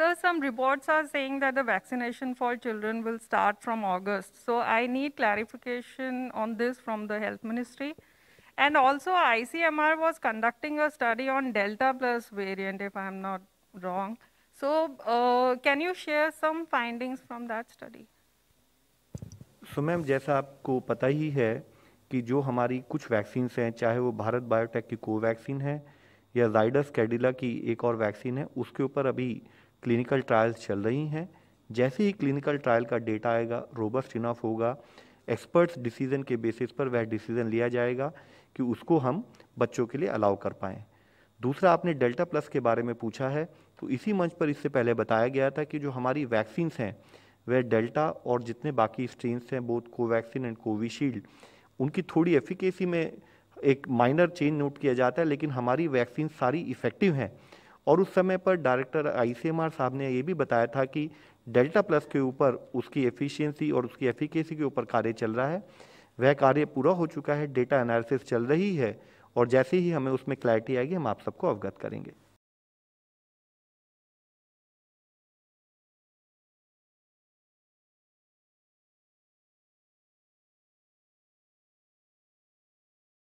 So some reports are saying that the vaccination for children will start from August. So I need clarification on this from the health ministry. And also ICMR was conducting a study on Delta plus variant, if I'm not wrong. So uh, can you share some findings from that study? So ma'am जैसा आपको पता ही है कि जो हमारी कुछ vaccines हैं चाहे वो भारत बायोटेक की कोवैक्सीन है या जाइडस कैडिला की एक और वैक्सीन है उसके ऊपर अभी क्लिनिकल ट्रायल्स चल रही हैं जैसे ही क्लिनिकल ट्रायल का डेटा आएगा रोबस्ट इनफ होगा एक्सपर्ट्स डिसीजन के बेसिस पर वह डिसीजन लिया जाएगा कि उसको हम बच्चों के लिए अलाउ कर पाएँ दूसरा आपने डेल्टा प्लस के बारे में पूछा है तो इसी मंच पर इससे पहले बताया गया था कि जो हमारी वैक्सीन्स हैं वह डेल्टा और जितने बाकी स्ट्रेन्स हैं बोथ कोवैक्सिन एंड कोविशील्ड उनकी थोड़ी एफिकेसी में एक माइनर चेंज नोट किया जाता है लेकिन हमारी वैक्सीन सारी इफ़ेक्टिव हैं और उस समय पर डायरेक्टर आईसीएमआर साहब ने ये भी बताया था कि डेल्टा प्लस के ऊपर उसकी एफिशिएंसी और उसकी एफिकेसी के ऊपर कार्य चल रहा है वह कार्य पूरा हो चुका है डेटा एनालिसिस चल रही है और जैसे ही हमें उसमें क्लैरिटी आएगी हम आप सबको अवगत करेंगे